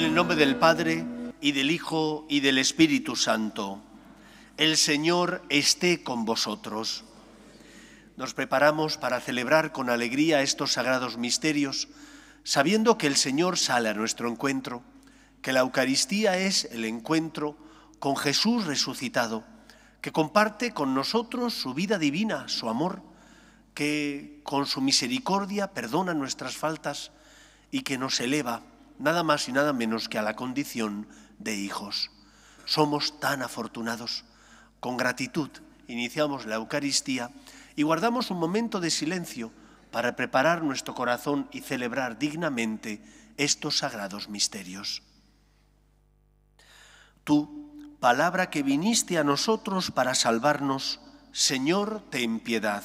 En el nombre del Padre, y del Hijo, y del Espíritu Santo. El Señor esté con vosotros. Nos preparamos para celebrar con alegría estos sagrados misterios, sabiendo que el Señor sale a nuestro encuentro, que la Eucaristía es el encuentro con Jesús resucitado, que comparte con nosotros su vida divina, su amor, que con su misericordia perdona nuestras faltas y que nos eleva nada más y nada menos que a la condición de hijos. Somos tan afortunados. Con gratitud iniciamos la Eucaristía y guardamos un momento de silencio para preparar nuestro corazón y celebrar dignamente estos sagrados misterios. Tú, palabra que viniste a nosotros para salvarnos, Señor, ten piedad.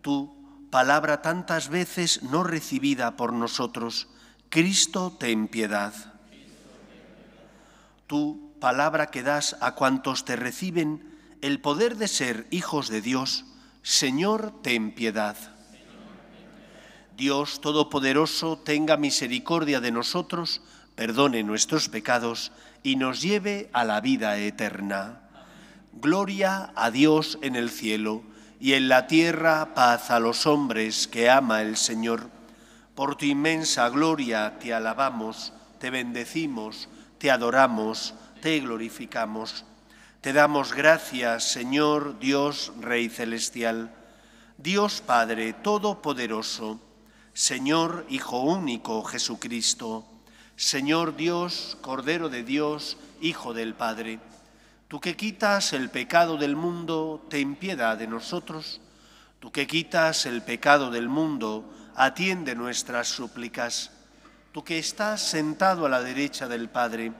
Tú, palabra tantas veces no recibida por nosotros, Cristo, ten piedad. Tú, palabra que das a cuantos te reciben el poder de ser hijos de Dios, Señor, ten piedad. Dios Todopoderoso tenga misericordia de nosotros, perdone nuestros pecados y nos lleve a la vida eterna. Gloria a Dios en el cielo y en la tierra paz a los hombres que ama el Señor. Por tu inmensa gloria te alabamos, te bendecimos, te adoramos, te glorificamos. Te damos gracias, Señor Dios Rey Celestial, Dios Padre Todopoderoso, Señor Hijo Único Jesucristo, Señor Dios, Cordero de Dios, Hijo del Padre. Tú que quitas el pecado del mundo, ten piedad de nosotros. Tú que quitas el pecado del mundo, atiende nuestras súplicas. Tú que estás sentado a la derecha del Padre,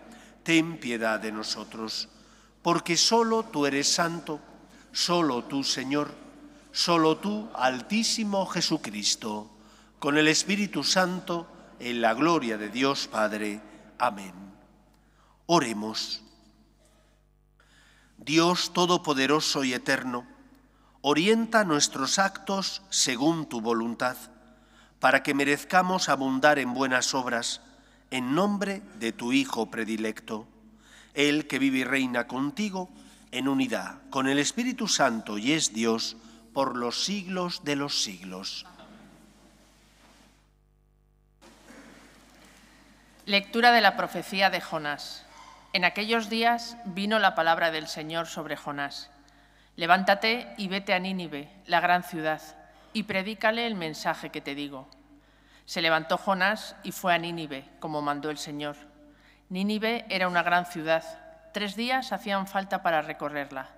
ten piedad de nosotros, porque solo tú eres santo, solo tú, Señor, solo tú, Altísimo Jesucristo, con el Espíritu Santo, en la gloria de Dios Padre. Amén. Oremos. Dios Todopoderoso y Eterno, orienta nuestros actos según tu voluntad para que merezcamos abundar en buenas obras, en nombre de tu Hijo predilecto, el que vive y reina contigo en unidad, con el Espíritu Santo y es Dios por los siglos de los siglos. Lectura de la profecía de Jonás. En aquellos días vino la palabra del Señor sobre Jonás. Levántate y vete a Nínive, la gran ciudad y predícale el mensaje que te digo. Se levantó Jonás y fue a Nínive, como mandó el Señor. Nínive era una gran ciudad. Tres días hacían falta para recorrerla.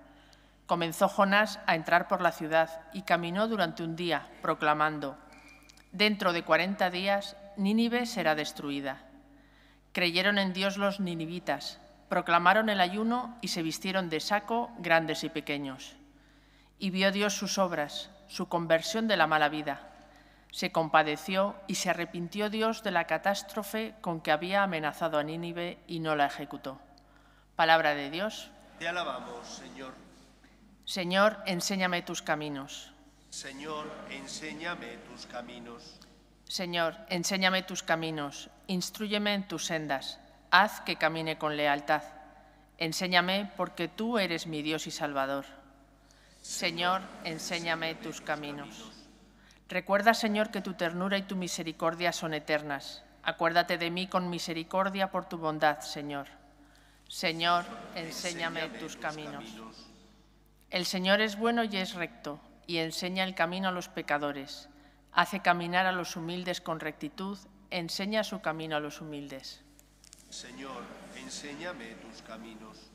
Comenzó Jonás a entrar por la ciudad y caminó durante un día, proclamando, Dentro de cuarenta días Nínive será destruida. Creyeron en Dios los ninivitas, proclamaron el ayuno y se vistieron de saco grandes y pequeños. Y vio Dios sus obras, su conversión de la mala vida. Se compadeció y se arrepintió Dios de la catástrofe con que había amenazado a Nínive y no la ejecutó. Palabra de Dios. Te alabamos, Señor. Señor, enséñame tus caminos. Señor, enséñame tus caminos. Señor, enséñame tus caminos, instruyeme en tus sendas, haz que camine con lealtad. Enséñame porque tú eres mi Dios y Salvador. Señor, enséñame tus caminos. Recuerda, Señor, que tu ternura y tu misericordia son eternas. Acuérdate de mí con misericordia por tu bondad, Señor. Señor, enséñame tus caminos. El Señor es bueno y es recto, y enseña el camino a los pecadores. Hace caminar a los humildes con rectitud, enseña su camino a los humildes. Señor, enséñame tus caminos.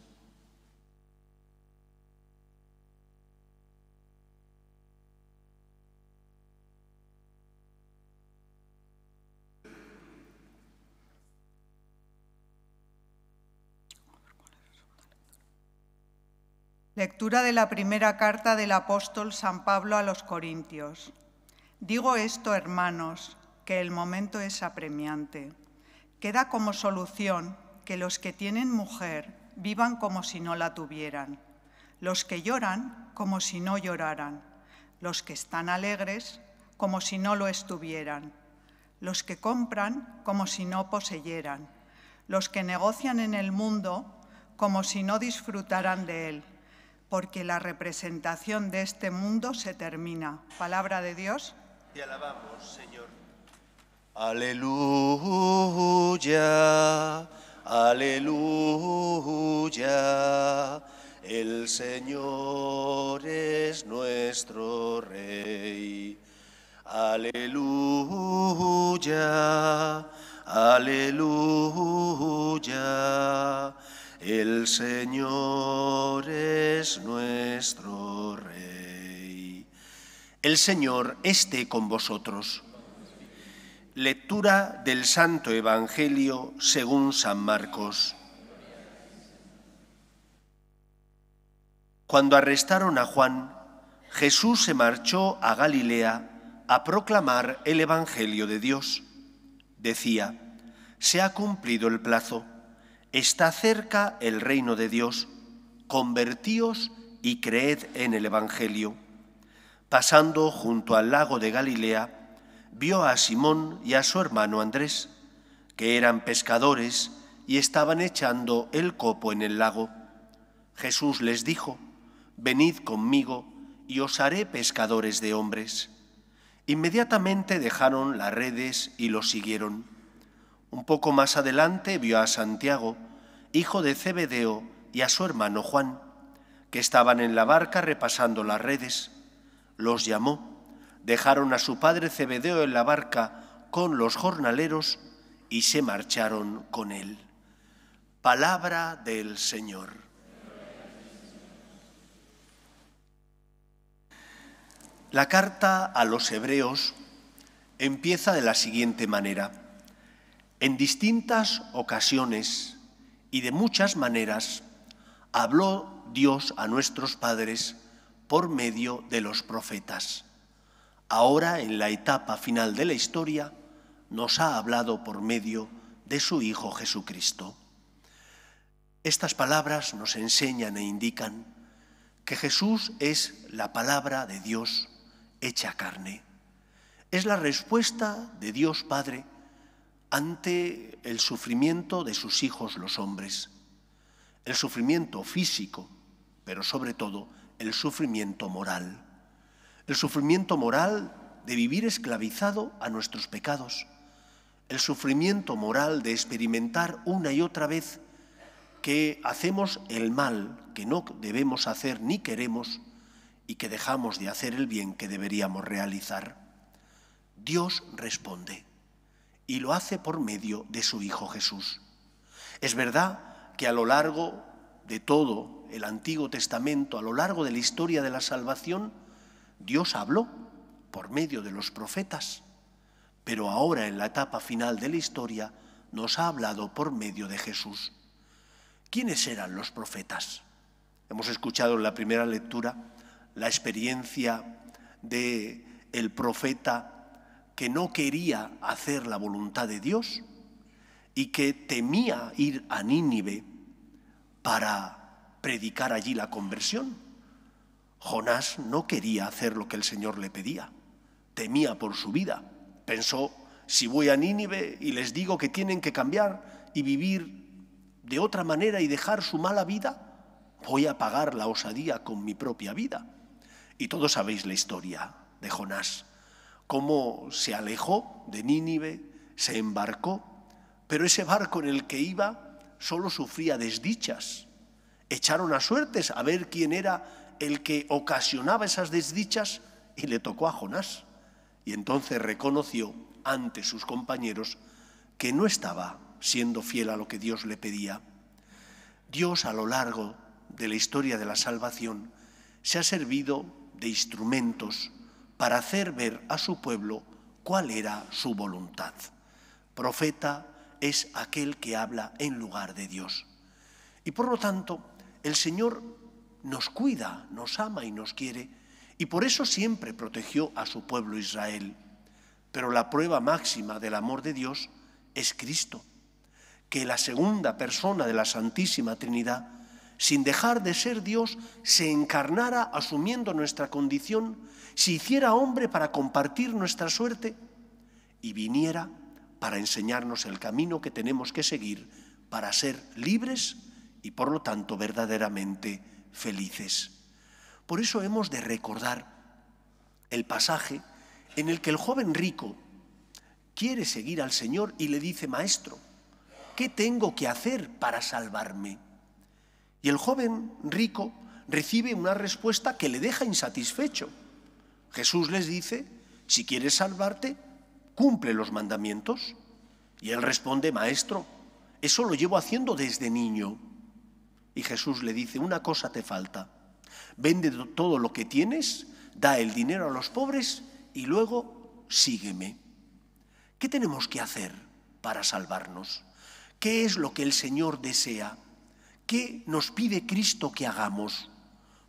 Lectura de la primera carta del apóstol San Pablo a los Corintios. Digo esto, hermanos, que el momento es apremiante. Queda como solución que los que tienen mujer vivan como si no la tuvieran, los que lloran como si no lloraran, los que están alegres como si no lo estuvieran, los que compran como si no poseyeran, los que negocian en el mundo como si no disfrutaran de él porque la representación de este mundo se termina. Palabra de Dios. Te alabamos, Señor. Aleluya, aleluya. El Señor es nuestro Rey. Aleluya, aleluya. El Señor es nuestro Rey. El Señor esté con vosotros. Lectura del Santo Evangelio según San Marcos. Cuando arrestaron a Juan, Jesús se marchó a Galilea a proclamar el Evangelio de Dios. Decía, se ha cumplido el plazo Está cerca el reino de Dios, convertíos y creed en el Evangelio. Pasando junto al lago de Galilea, vio a Simón y a su hermano Andrés, que eran pescadores y estaban echando el copo en el lago. Jesús les dijo, Venid conmigo y os haré pescadores de hombres. Inmediatamente dejaron las redes y los siguieron. Un poco más adelante vio a Santiago, hijo de Cebedeo, y a su hermano Juan, que estaban en la barca repasando las redes. Los llamó, dejaron a su padre Cebedeo en la barca con los jornaleros y se marcharon con él. Palabra del Señor. La carta a los hebreos empieza de la siguiente manera. En distintas ocasiones y de muchas maneras habló Dios a nuestros padres por medio de los profetas. Ahora, en la etapa final de la historia, nos ha hablado por medio de su Hijo Jesucristo. Estas palabras nos enseñan e indican que Jesús es la palabra de Dios hecha carne. Es la respuesta de Dios Padre ante el sufrimiento de sus hijos los hombres, el sufrimiento físico, pero sobre todo el sufrimiento moral, el sufrimiento moral de vivir esclavizado a nuestros pecados, el sufrimiento moral de experimentar una y otra vez que hacemos el mal que no debemos hacer ni queremos y que dejamos de hacer el bien que deberíamos realizar. Dios responde y lo hace por medio de su Hijo Jesús. Es verdad que a lo largo de todo el Antiguo Testamento, a lo largo de la historia de la salvación, Dios habló por medio de los profetas, pero ahora en la etapa final de la historia nos ha hablado por medio de Jesús. ¿Quiénes eran los profetas? Hemos escuchado en la primera lectura la experiencia de el profeta que no quería hacer la voluntad de Dios y que temía ir a Nínive para predicar allí la conversión. Jonás no quería hacer lo que el Señor le pedía, temía por su vida. Pensó, si voy a Nínive y les digo que tienen que cambiar y vivir de otra manera y dejar su mala vida, voy a pagar la osadía con mi propia vida. Y todos sabéis la historia de Jonás cómo se alejó de Nínive, se embarcó, pero ese barco en el que iba solo sufría desdichas. Echaron a suertes a ver quién era el que ocasionaba esas desdichas y le tocó a Jonás. Y entonces reconoció ante sus compañeros que no estaba siendo fiel a lo que Dios le pedía. Dios a lo largo de la historia de la salvación se ha servido de instrumentos para hacer ver a su pueblo cuál era su voluntad. Profeta es aquel que habla en lugar de Dios. Y por lo tanto, el Señor nos cuida, nos ama y nos quiere, y por eso siempre protegió a su pueblo Israel. Pero la prueba máxima del amor de Dios es Cristo, que la segunda persona de la Santísima Trinidad sin dejar de ser Dios, se encarnara asumiendo nuestra condición, se hiciera hombre para compartir nuestra suerte y viniera para enseñarnos el camino que tenemos que seguir para ser libres y por lo tanto verdaderamente felices. Por eso hemos de recordar el pasaje en el que el joven rico quiere seguir al Señor y le dice, Maestro, ¿qué tengo que hacer para salvarme? Y el joven rico recibe una respuesta que le deja insatisfecho. Jesús les dice, si quieres salvarte, cumple los mandamientos. Y él responde, maestro, eso lo llevo haciendo desde niño. Y Jesús le dice, una cosa te falta. Vende todo lo que tienes, da el dinero a los pobres y luego sígueme. ¿Qué tenemos que hacer para salvarnos? ¿Qué es lo que el Señor desea? ¿Qué nos pide Cristo que hagamos?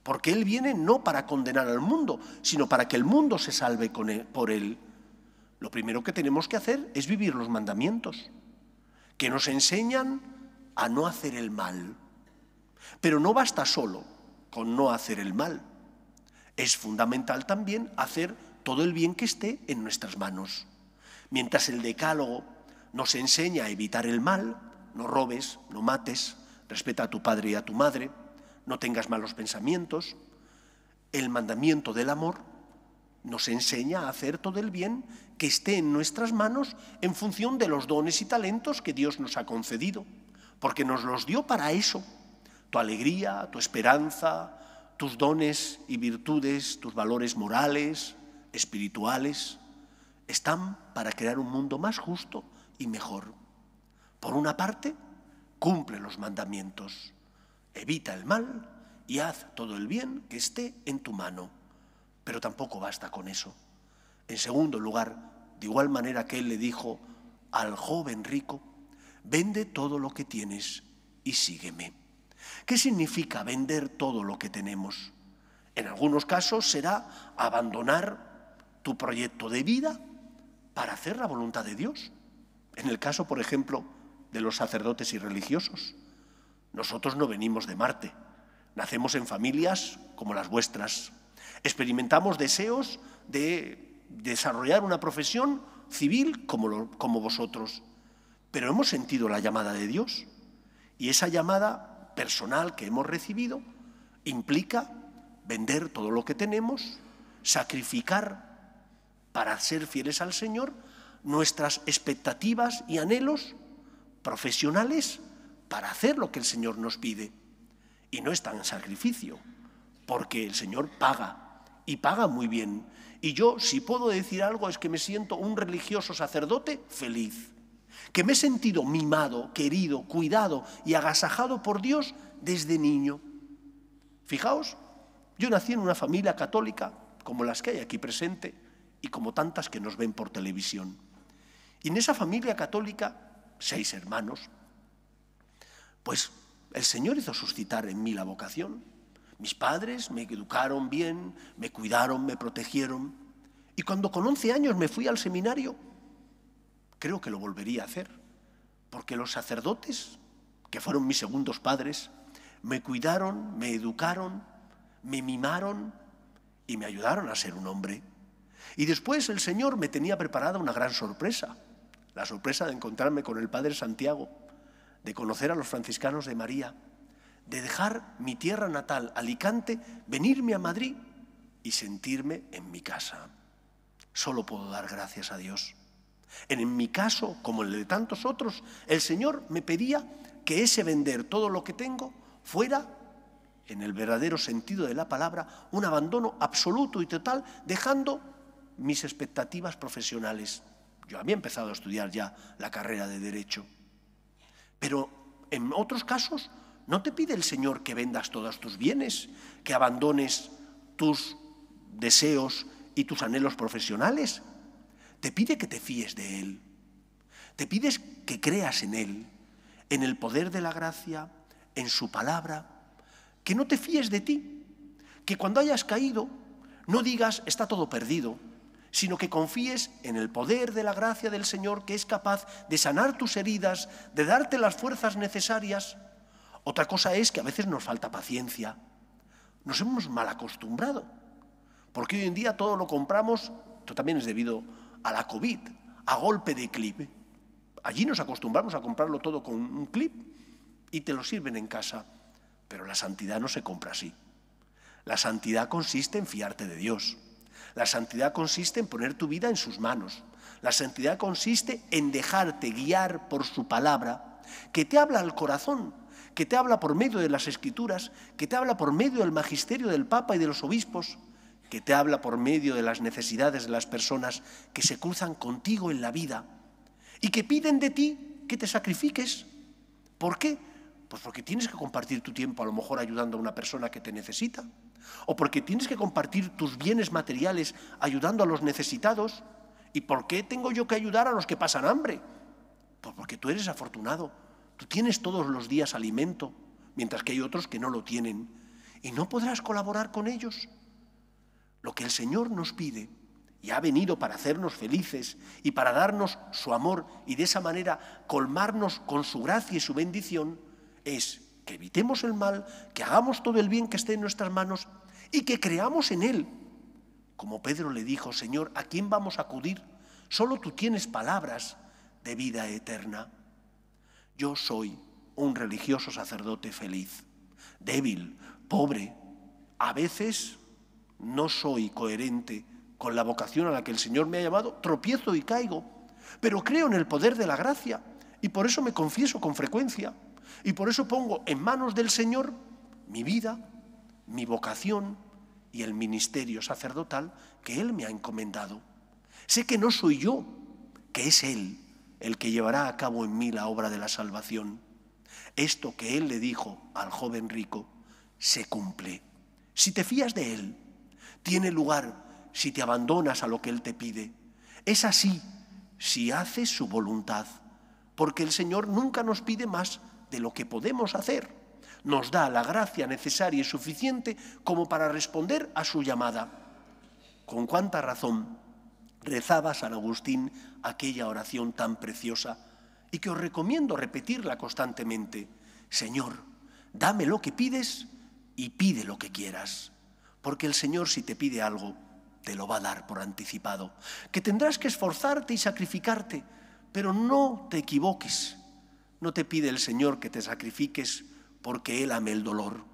Porque Él viene no para condenar al mundo, sino para que el mundo se salve por Él. Lo primero que tenemos que hacer es vivir los mandamientos, que nos enseñan a no hacer el mal. Pero no basta solo con no hacer el mal. Es fundamental también hacer todo el bien que esté en nuestras manos. Mientras el decálogo nos enseña a evitar el mal, no robes, no mates, respeta a tu padre y a tu madre, no tengas malos pensamientos. El mandamiento del amor nos enseña a hacer todo el bien que esté en nuestras manos en función de los dones y talentos que Dios nos ha concedido, porque nos los dio para eso. Tu alegría, tu esperanza, tus dones y virtudes, tus valores morales, espirituales, están para crear un mundo más justo y mejor. Por una parte, Cumple los mandamientos, evita el mal y haz todo el bien que esté en tu mano. Pero tampoco basta con eso. En segundo lugar, de igual manera que él le dijo al joven rico, vende todo lo que tienes y sígueme. ¿Qué significa vender todo lo que tenemos? En algunos casos será abandonar tu proyecto de vida para hacer la voluntad de Dios. En el caso, por ejemplo, de los sacerdotes y religiosos. Nosotros no venimos de Marte, nacemos en familias como las vuestras, experimentamos deseos de desarrollar una profesión civil como, como vosotros, pero hemos sentido la llamada de Dios y esa llamada personal que hemos recibido implica vender todo lo que tenemos, sacrificar para ser fieles al Señor nuestras expectativas y anhelos profesionales para hacer lo que el Señor nos pide. Y no es tan sacrificio, porque el Señor paga, y paga muy bien. Y yo, si puedo decir algo, es que me siento un religioso sacerdote feliz, que me he sentido mimado, querido, cuidado y agasajado por Dios desde niño. Fijaos, yo nací en una familia católica, como las que hay aquí presente y como tantas que nos ven por televisión. Y en esa familia católica seis hermanos, pues el Señor hizo suscitar en mí la vocación. Mis padres me educaron bien, me cuidaron, me protegieron. Y cuando con 11 años me fui al seminario, creo que lo volvería a hacer, porque los sacerdotes, que fueron mis segundos padres, me cuidaron, me educaron, me mimaron y me ayudaron a ser un hombre. Y después el Señor me tenía preparada una gran sorpresa la sorpresa de encontrarme con el Padre Santiago, de conocer a los franciscanos de María, de dejar mi tierra natal, Alicante, venirme a Madrid y sentirme en mi casa. Solo puedo dar gracias a Dios. En mi caso, como en el de tantos otros, el Señor me pedía que ese vender todo lo que tengo fuera, en el verdadero sentido de la palabra, un abandono absoluto y total, dejando mis expectativas profesionales, yo había empezado a estudiar ya la carrera de Derecho. Pero en otros casos no te pide el Señor que vendas todos tus bienes, que abandones tus deseos y tus anhelos profesionales. Te pide que te fíes de Él. Te pides que creas en Él, en el poder de la gracia, en su palabra, que no te fíes de ti, que cuando hayas caído no digas está todo perdido, sino que confíes en el poder de la gracia del Señor que es capaz de sanar tus heridas, de darte las fuerzas necesarias. Otra cosa es que a veces nos falta paciencia. Nos hemos mal acostumbrado, porque hoy en día todo lo compramos, esto también es debido a la COVID, a golpe de clip. Allí nos acostumbramos a comprarlo todo con un clip y te lo sirven en casa. Pero la santidad no se compra así. La santidad consiste en fiarte de Dios. La santidad consiste en poner tu vida en sus manos. La santidad consiste en dejarte guiar por su palabra, que te habla al corazón, que te habla por medio de las escrituras, que te habla por medio del magisterio del Papa y de los obispos, que te habla por medio de las necesidades de las personas que se cruzan contigo en la vida y que piden de ti que te sacrifiques. ¿Por qué? Pues porque tienes que compartir tu tiempo a lo mejor ayudando a una persona que te necesita o porque tienes que compartir tus bienes materiales ayudando a los necesitados. ¿Y por qué tengo yo que ayudar a los que pasan hambre? Pues porque tú eres afortunado. Tú tienes todos los días alimento, mientras que hay otros que no lo tienen. Y no podrás colaborar con ellos. Lo que el Señor nos pide, y ha venido para hacernos felices y para darnos su amor y de esa manera colmarnos con su gracia y su bendición, es que evitemos el mal, que hagamos todo el bien que esté en nuestras manos y que creamos en Él. Como Pedro le dijo, Señor, ¿a quién vamos a acudir? Solo tú tienes palabras de vida eterna. Yo soy un religioso sacerdote feliz, débil, pobre. A veces no soy coherente con la vocación a la que el Señor me ha llamado, tropiezo y caigo, pero creo en el poder de la gracia y por eso me confieso con frecuencia. Y por eso pongo en manos del Señor mi vida, mi vocación y el ministerio sacerdotal que Él me ha encomendado. Sé que no soy yo, que es Él el que llevará a cabo en mí la obra de la salvación. Esto que Él le dijo al joven rico se cumple. Si te fías de Él, tiene lugar si te abandonas a lo que Él te pide. Es así si haces su voluntad, porque el Señor nunca nos pide más lo que podemos hacer, nos da la gracia necesaria y suficiente como para responder a su llamada. Con cuánta razón rezaba San Agustín aquella oración tan preciosa y que os recomiendo repetirla constantemente. Señor, dame lo que pides y pide lo que quieras, porque el Señor si te pide algo, te lo va a dar por anticipado, que tendrás que esforzarte y sacrificarte, pero no te equivoques, no te pide el Señor que te sacrifiques porque Él ame el dolor.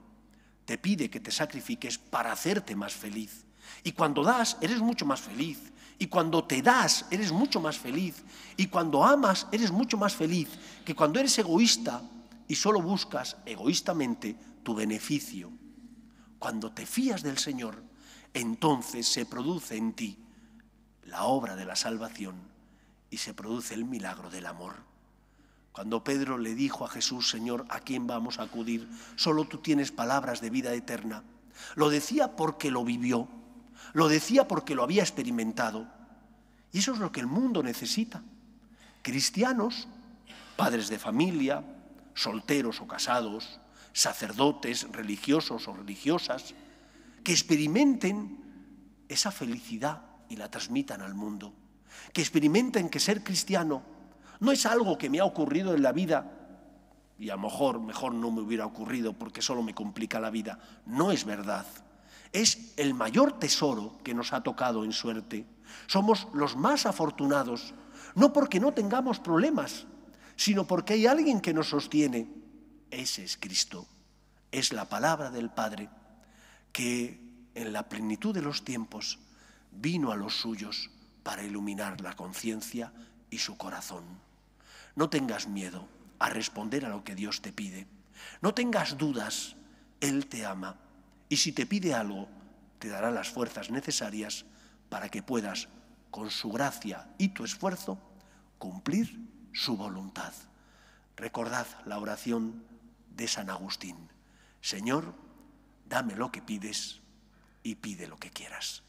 Te pide que te sacrifiques para hacerte más feliz. Y cuando das, eres mucho más feliz. Y cuando te das, eres mucho más feliz. Y cuando amas, eres mucho más feliz que cuando eres egoísta y solo buscas egoístamente tu beneficio. Cuando te fías del Señor, entonces se produce en ti la obra de la salvación y se produce el milagro del amor. Cuando Pedro le dijo a Jesús, Señor, ¿a quién vamos a acudir? Solo tú tienes palabras de vida eterna. Lo decía porque lo vivió, lo decía porque lo había experimentado. Y eso es lo que el mundo necesita. Cristianos, padres de familia, solteros o casados, sacerdotes, religiosos o religiosas, que experimenten esa felicidad y la transmitan al mundo. Que experimenten que ser cristiano no es algo que me ha ocurrido en la vida y a lo mejor mejor no me hubiera ocurrido porque solo me complica la vida. No es verdad. Es el mayor tesoro que nos ha tocado en suerte. Somos los más afortunados, no porque no tengamos problemas, sino porque hay alguien que nos sostiene. Ese es Cristo, es la palabra del Padre, que en la plenitud de los tiempos vino a los suyos para iluminar la conciencia y su corazón. No tengas miedo a responder a lo que Dios te pide. No tengas dudas, Él te ama. Y si te pide algo, te dará las fuerzas necesarias para que puedas, con su gracia y tu esfuerzo, cumplir su voluntad. Recordad la oración de San Agustín. Señor, dame lo que pides y pide lo que quieras.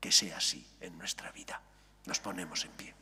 Que sea así en nuestra vida. Nos ponemos en pie.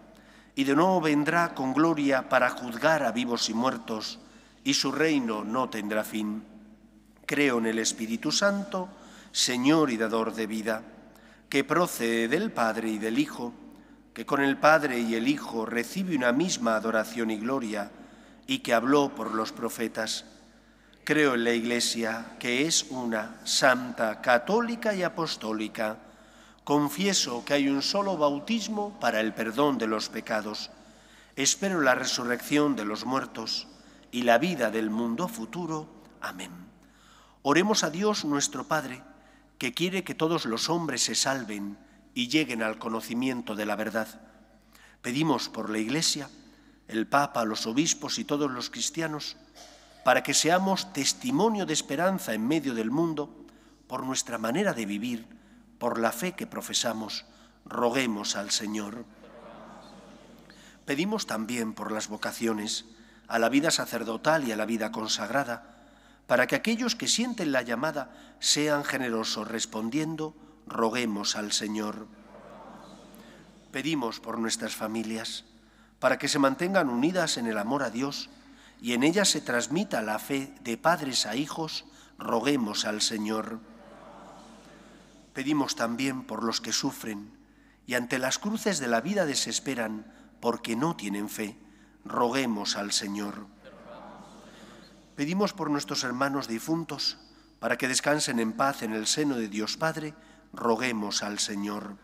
y de nuevo vendrá con gloria para juzgar a vivos y muertos, y su reino no tendrá fin. Creo en el Espíritu Santo, Señor y dador de vida, que procede del Padre y del Hijo, que con el Padre y el Hijo recibe una misma adoración y gloria, y que habló por los profetas. Creo en la Iglesia, que es una, santa, católica y apostólica Confieso que hay un solo bautismo para el perdón de los pecados. Espero la resurrección de los muertos y la vida del mundo futuro. Amén. Oremos a Dios nuestro Padre, que quiere que todos los hombres se salven y lleguen al conocimiento de la verdad. Pedimos por la Iglesia, el Papa, los obispos y todos los cristianos, para que seamos testimonio de esperanza en medio del mundo por nuestra manera de vivir por la fe que profesamos, roguemos al Señor. Pedimos también por las vocaciones a la vida sacerdotal y a la vida consagrada, para que aquellos que sienten la llamada sean generosos respondiendo, roguemos al Señor. Pedimos por nuestras familias, para que se mantengan unidas en el amor a Dios y en ellas se transmita la fe de padres a hijos, roguemos al Señor. Pedimos también por los que sufren y ante las cruces de la vida desesperan porque no tienen fe. Roguemos al Señor. Pedimos por nuestros hermanos difuntos para que descansen en paz en el seno de Dios Padre. Roguemos al Señor.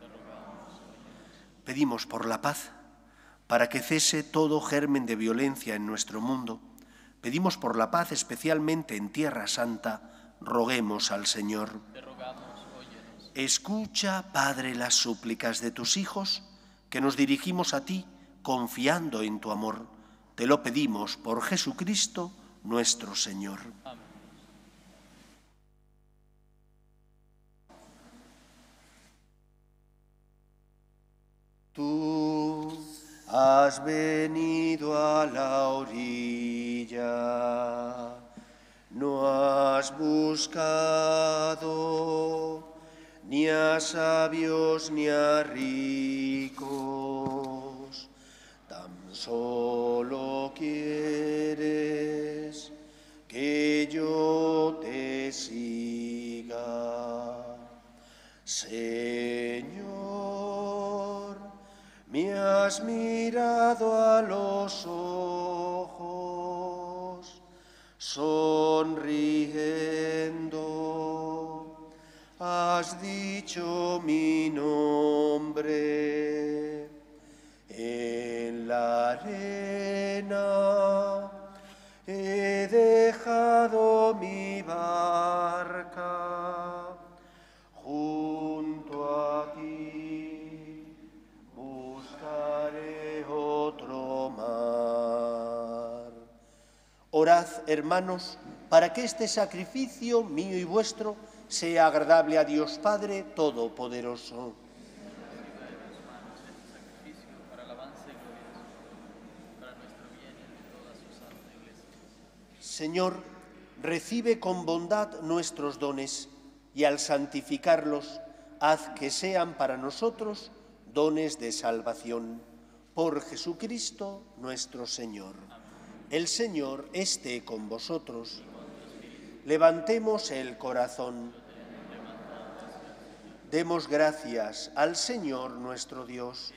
Pedimos por la paz para que cese todo germen de violencia en nuestro mundo. Pedimos por la paz especialmente en Tierra Santa. Roguemos al Señor. Escucha, Padre, las súplicas de tus hijos, que nos dirigimos a ti confiando en tu amor. Te lo pedimos por Jesucristo nuestro Señor. Tú has venido a la orilla, no has buscado ni a sabios ni a ricos, tan solo quieres que yo te siga. Señor, me has arena. He dejado mi barca junto a ti. Buscaré otro mar. Orad, hermanos, para que este sacrificio mío y vuestro sea agradable a Dios Padre Todopoderoso. Señor, recibe con bondad nuestros dones y al santificarlos, haz que sean para nosotros dones de salvación. Por Jesucristo nuestro Señor. El Señor esté con vosotros. Levantemos el corazón. Demos gracias al Señor nuestro Dios.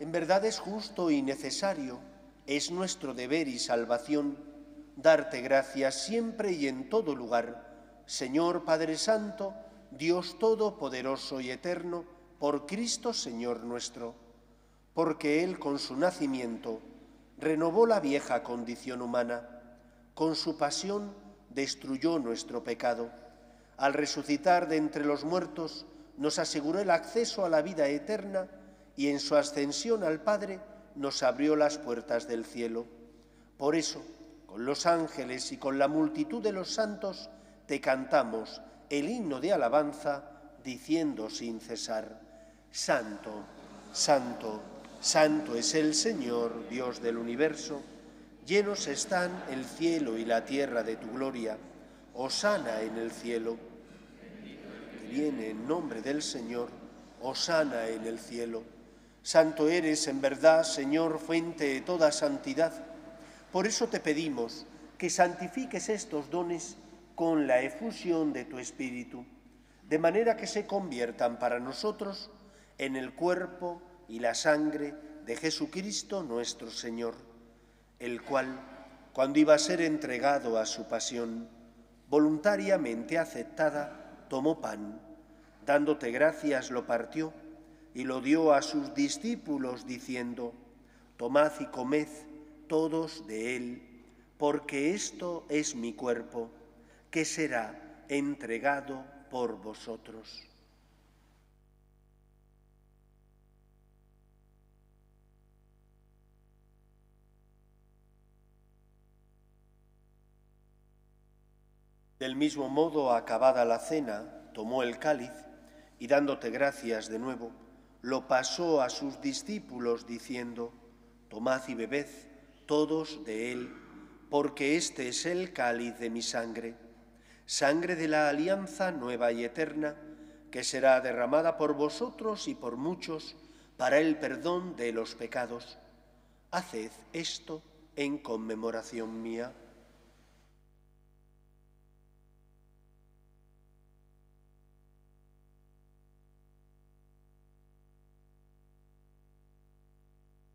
En verdad es justo y necesario, es nuestro deber y salvación darte gracias siempre y en todo lugar, Señor Padre Santo, Dios Todopoderoso y Eterno, por Cristo Señor nuestro, porque Él con su nacimiento renovó la vieja condición humana, con su pasión destruyó nuestro pecado. Al resucitar de entre los muertos, nos aseguró el acceso a la vida eterna y en su ascensión al Padre nos abrió las puertas del cielo. Por eso, con los ángeles y con la multitud de los santos te cantamos el himno de alabanza, diciendo sin cesar, Santo, Santo, Santo es el Señor, Dios del universo, llenos están el cielo y la tierra de tu gloria, Osana en el cielo, que viene en nombre del Señor, Osana en el cielo. Santo eres en verdad, Señor, fuente de toda santidad por eso te pedimos que santifiques estos dones con la efusión de tu Espíritu, de manera que se conviertan para nosotros en el cuerpo y la sangre de Jesucristo nuestro Señor, el cual, cuando iba a ser entregado a su pasión, voluntariamente aceptada, tomó pan, dándote gracias lo partió y lo dio a sus discípulos diciendo, Tomad y comed todos de él, porque esto es mi cuerpo, que será entregado por vosotros. Del mismo modo, acabada la cena, tomó el cáliz y dándote gracias de nuevo, lo pasó a sus discípulos diciendo, Tomad y bebed todos de él, porque este es el cáliz de mi sangre, sangre de la alianza nueva y eterna, que será derramada por vosotros y por muchos para el perdón de los pecados. Haced esto en conmemoración mía.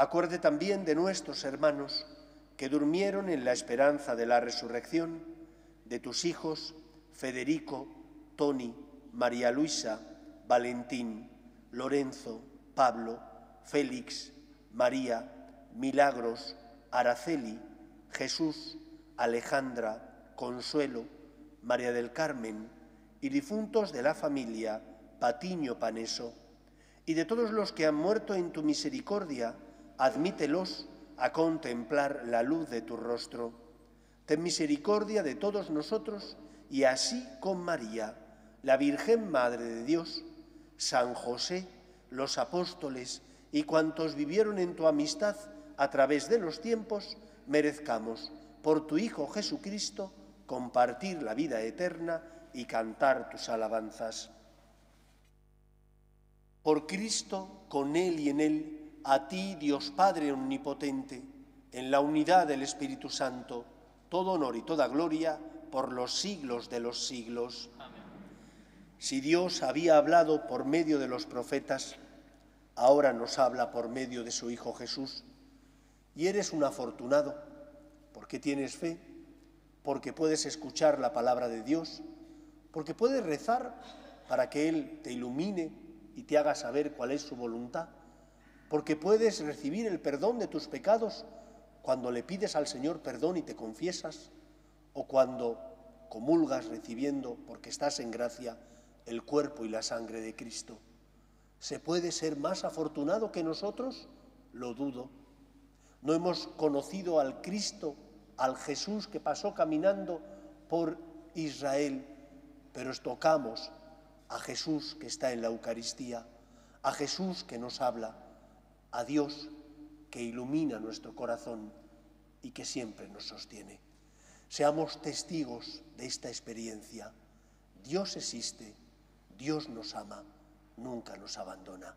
acuerde también de nuestros hermanos que durmieron en la esperanza de la resurrección, de tus hijos Federico, Tony, María Luisa, Valentín, Lorenzo, Pablo, Félix, María, Milagros, Araceli, Jesús, Alejandra, Consuelo, María del Carmen y difuntos de la familia Patiño Paneso, y de todos los que han muerto en tu misericordia, admítelos a contemplar la luz de tu rostro. Ten misericordia de todos nosotros y así con María, la Virgen Madre de Dios, San José, los apóstoles y cuantos vivieron en tu amistad a través de los tiempos, merezcamos, por tu Hijo Jesucristo, compartir la vida eterna y cantar tus alabanzas. Por Cristo, con Él y en Él, a ti, Dios Padre Omnipotente, en la unidad del Espíritu Santo, todo honor y toda gloria por los siglos de los siglos. Si Dios había hablado por medio de los profetas, ahora nos habla por medio de su Hijo Jesús. Y eres un afortunado, porque tienes fe, porque puedes escuchar la palabra de Dios, porque puedes rezar para que Él te ilumine y te haga saber cuál es su voluntad porque puedes recibir el perdón de tus pecados cuando le pides al Señor perdón y te confiesas, o cuando comulgas recibiendo, porque estás en gracia, el cuerpo y la sangre de Cristo. ¿Se puede ser más afortunado que nosotros? Lo dudo. No hemos conocido al Cristo, al Jesús que pasó caminando por Israel, pero tocamos a Jesús que está en la Eucaristía, a Jesús que nos habla a Dios que ilumina nuestro corazón y que siempre nos sostiene. Seamos testigos de esta experiencia. Dios existe, Dios nos ama, nunca nos abandona.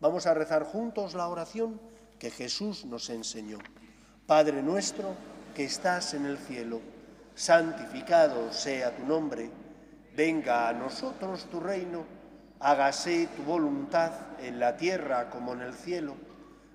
Vamos a rezar juntos la oración que Jesús nos enseñó. Padre nuestro que estás en el cielo, santificado sea tu nombre, venga a nosotros tu reino, hágase tu voluntad en la tierra como en el cielo.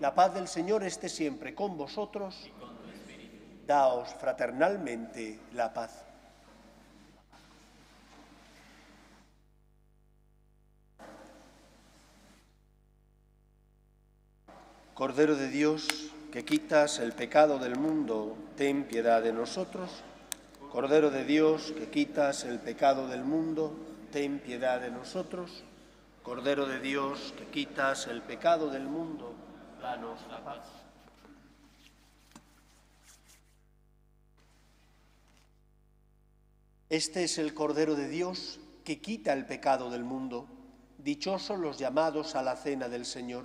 la paz del Señor esté siempre con vosotros. Daos fraternalmente la paz. Cordero de Dios, que quitas el pecado del mundo, ten piedad de nosotros. Cordero de Dios, que quitas el pecado del mundo, ten piedad de nosotros. Cordero de Dios, que quitas el pecado del mundo, la paz. Este es el Cordero de Dios que quita el pecado del mundo. Dichosos los llamados a la cena del Señor.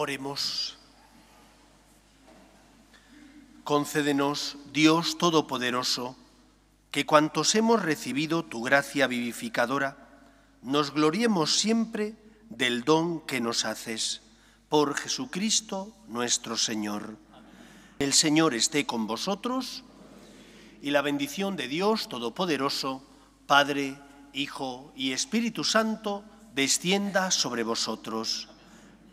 Oremos. Concédenos, Dios Todopoderoso, que cuantos hemos recibido tu gracia vivificadora, nos gloriemos siempre del don que nos haces. Por Jesucristo nuestro Señor. El Señor esté con vosotros y la bendición de Dios Todopoderoso, Padre, Hijo y Espíritu Santo, descienda sobre vosotros